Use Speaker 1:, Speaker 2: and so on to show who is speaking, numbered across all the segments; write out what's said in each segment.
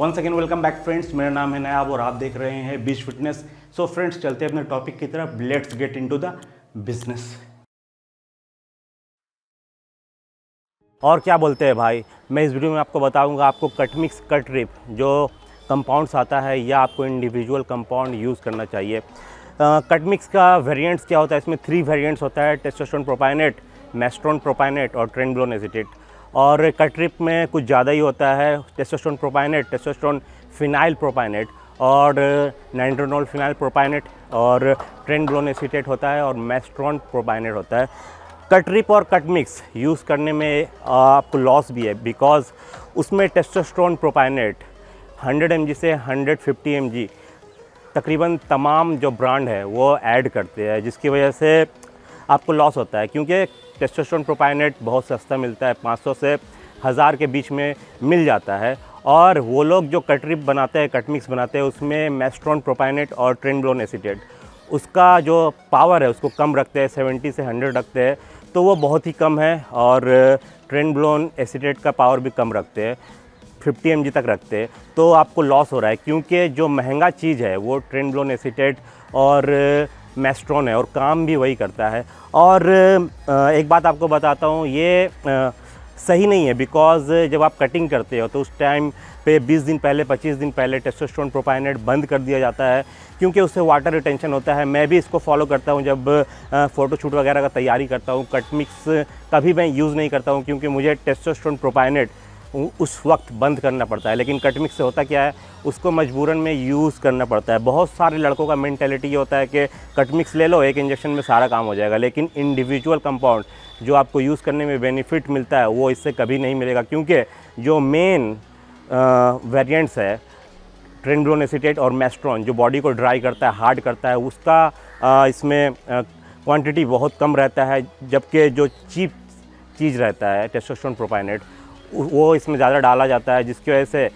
Speaker 1: one second welcome back friends मेरा नाम है नयाब और आप देख रहे हैं beach fitness so so, friends चलते हैं अपने टॉपिक की तरफ let's get into the business और क्या बोलते हैं भाई मैं इस वीडियो में आपको बताऊंगा आपको कट मिक्स कट रिप जो कंपाउंड्स आता है या आपको इंडिविजुअल कंपाउंड यूज़ करना चाहिए कट मिक्स का वेरिएंट्स क्या होता है इसमें थ्री वेरिएंट्स होता है टेस्टोस्टेरोन प्रोपाइनेट मेस्ट्रोन प्रोपाइनेट और ट्रेनब्लोन एजिटेट और कट्रिप में कुछ ज़्यादा ही होता है testosterone propionate testosterone phenyl propionate और नाइट्रोनोल फिनाइल प्रोपाइनेट और ट्रेनग्लोनेसिटेट होता है और मेस्ट्रॉन प्रोपाइनेट होता है कटरिप और कटमिक्स यूज़ करने में आपको लॉस भी है बिकॉज उसमें टेस्टोस्ट्रोन प्रोपाइनेट 100 एम से 150 एम तकरीबन तमाम जो ब्रांड है वो ऐड करते हैं जिसकी वजह से आपको लॉस होता है क्योंकि टेस्टोस्टेरोन प्रोपाइनेट बहुत सस्ता मिलता है 500 से हज़ार के बीच में मिल जाता है और वो लोग जो कटरिप बनाते हैं कटमिक्स बनाते हैं उसमें मेस्ट्रॉन प्रोपाइनेट और ट्रेनब्लोन एसिडेट उसका जो पावर है उसको कम रखते हैं सेवेंटी से हंड्रेड रखते हैं तो वो बहुत ही कम है और ट्रेनब्लोन एसिडेट का पावर भी कम रखते हैं 50 एम तक रखते हैं तो आपको लॉस हो रहा है क्योंकि जो महंगा चीज़ है वो ट्रेनब्लोन एसिटेट और मेस्ट्रॉन है और काम भी वही करता है और एक बात आपको बताता हूँ ये सही नहीं है बिकॉज़ जब आप कटिंग करते हो तो उस टाइम पे 20 दिन पहले 25 दिन पहले टेस्टोस्टेरोन प्रोपाइनेट बंद कर दिया जाता है क्योंकि उससे वाटर रिटेंशन होता है मैं भी इसको फॉलो करता हूँ जब फ़ोटोशूट वगैरह का तैयारी करता हूँ कट मिक्स कभी मैं यूज़ नहीं करता हूँ क्योंकि मुझे टेस्टोस्टेरोन प्रोपाइनेट उस वक्त बंद करना पड़ता है लेकिन कटमिक से होता क्या है उसको मजबूरन में यूज़ करना पड़ता है बहुत सारे लड़कों का मैंटेलिटी ये होता है कि कटमिक्स ले लो एक इंजेक्शन में सारा काम हो जाएगा लेकिन इंडिविजुअल कंपाउंड जो आपको यूज़ करने में बेनिफिट मिलता है वो इससे कभी नहीं मिलेगा क्योंकि जो मेन वेरियंट्स है ट्रेनब्लोनेसिटेट और मेस्ट्रॉन जो बॉडी को ड्राई करता है हार्ड करता है उसका आ, इसमें क्वान्टिटी बहुत कम रहता है जबकि जो चीप चीज़ रहता है टेस्टोस्टेरोन प्रोपाइनेट वो इसमें ज़्यादा डाला जाता है जिसकी वजह से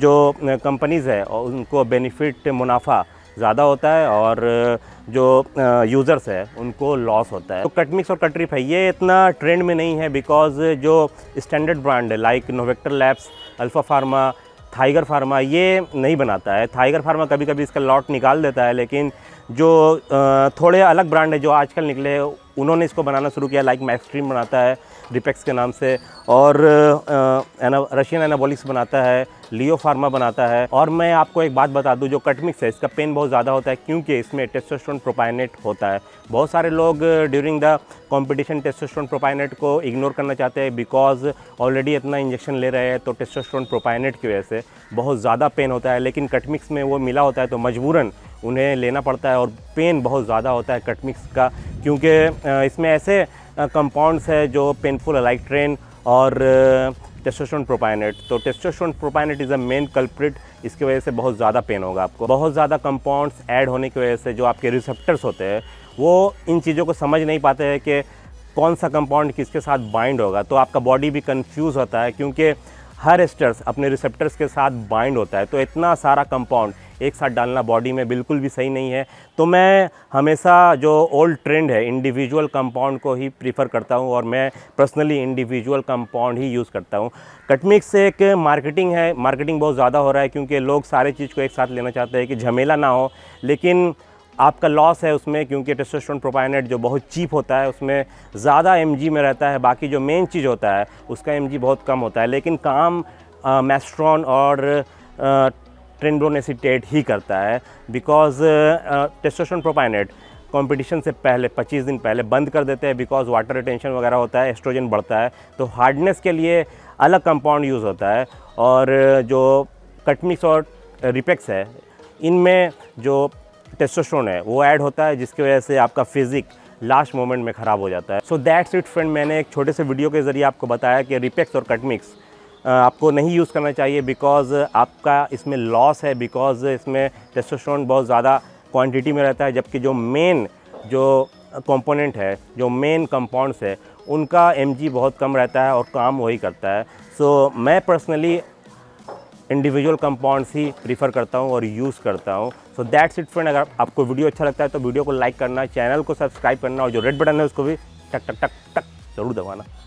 Speaker 1: जो कंपनीज़ है उनको बेनिफिट मुनाफा ज़्यादा होता है और जो यूज़र्स है उनको लॉस होता है तो कटमिक्स और कट है ये इतना ट्रेंड में नहीं है बिकॉज जो स्टैंडर्ड ब्रांड है like Novector Labs Alpha Pharma Tiger Pharma ये नहीं बनाता है थाइगर फार्मा कभी कभी इसका लॉट निकाल देता है लेकिन जो थोड़े अलग ब्रांड है जो आजकल निकले उन्होंने इसको बनाना शुरू किया लाइक मैक्सट्रीम बनाता है रिपेक्स के नाम से और एना रशियन एनाबॉलिक्स बनाता है लियो फार्मा बनाता है और मैं आपको एक बात बता दूं जो कटमिक्स है इसका पेन बहुत ज़्यादा होता है क्योंकि इसमें टेस्टोस्टेरोन प्रोपाइनेट होता है बहुत सारे लोग during the competition testosterone propionate को इग्नोर करना चाहते हैं बिकॉज ऑलरेडी इतना इंजेक्शन ले रहे हैं तो टेस्टोस्टेरोन प्रोपाइनेट की वजह से बहुत ज़्यादा पेन होता है लेकिन कटमिक्स में वो मिला होता है तो मजबूरन उन्हें लेना पड़ता है और पेन बहुत ज़्यादा होता है कटमिक्स का क्योंकि इसमें ऐसे कंपाउंड्स है जो पेनफुल अलाइट्रेन और टेस्टोस्टेरोन प्रोपाइनेट तो testosterone propionate is a main culprit इसकी वजह से बहुत ज़्यादा पेन होगा आपको बहुत ज़्यादा कंपाउंड्स ऐड होने की वजह से जो आपके रिसेप्टर्स होते हैं वो इन चीज़ों को समझ नहीं पाते हैं कि कौन सा कंपाउंड किसके साथ बाइंड होगा तो आपका बॉडी भी कन्फ्यूज़ होता है क्योंकि हर एस्टर्स अपने रिसेप्टर्स के साथ बाइंड होता है तो इतना सारा कंपाउंड एक साथ डालना बॉडी में बिल्कुल भी सही नहीं है तो मैं हमेशा जो ओल्ड ट्रेंड है इंडिविजुअल कंपाउंड को ही प्रीफर करता हूँ और मैं पर्सनली इंडिविजुअल कंपाउंड ही यूज़ करता हूँ कटमिक्स एक मार्केटिंग है मार्केटिंग बहुत ज़्यादा हो रहा है क्योंकि लोग सारे चीज़ को एक साथ लेना चाहते हैं कि झमेला ना हो लेकिन आपका लॉस है उसमें क्योंकि टेस्टोस्टेरोन प्रोपायनेट जो बहुत चीप होता है उसमें ज़्यादा एम में रहता है बाकी जो मेन चीज़ होता है उसका एम बहुत कम होता है लेकिन काम मैस्ट्रॉन और एसिटेट ही करता है बिकॉज टेस्टोस्टेरोन प्रोपाइनेट कंपटीशन से पहले 25 दिन पहले बंद कर देते हैं बिकॉज वाटर रिटेंशन वगैरह होता है एस्ट्रोजन बढ़ता है तो हार्डनेस के लिए अलग कंपाउंड यूज़ होता है और uh, जो कटमिक्स और रिपेक्स uh, है इनमें जो टेस्टोस्टेरोन है वो ऐड होता है जिसकी वजह से आपका फिज़िक लास्ट मोमेंट में ख़राब हो जाता है सो दैट्स इट फ्रेंड मैंने एक छोटे से वीडियो के ज़रिए आपको बताया कि रिपेक्स और कटमिक्स आपको नहीं यूज़ करना चाहिए बिकॉज़ आपका इसमें लॉस है बिकॉज़ इसमें टेस्टोस्टेरोन बहुत ज़्यादा क्वांटिटी में रहता है जबकि जो मेन जो कंपोनेंट है जो मेन कंपाउंड्स है उनका एम बहुत कम रहता है और काम वही करता है सो so, मैं पर्सनली इंडिविजुअल कंपाउंड्स ही प्रीफर करता हूँ और यूज़ करता हूँ सो दैट्स इट फ्रेंड अगर आपको वीडियो अच्छा लगता है तो वीडियो को लाइक करना चैनल को सब्सक्राइब करना और जो रेड बटन है उसको भी टक टक टक टक ज़रूर दबाना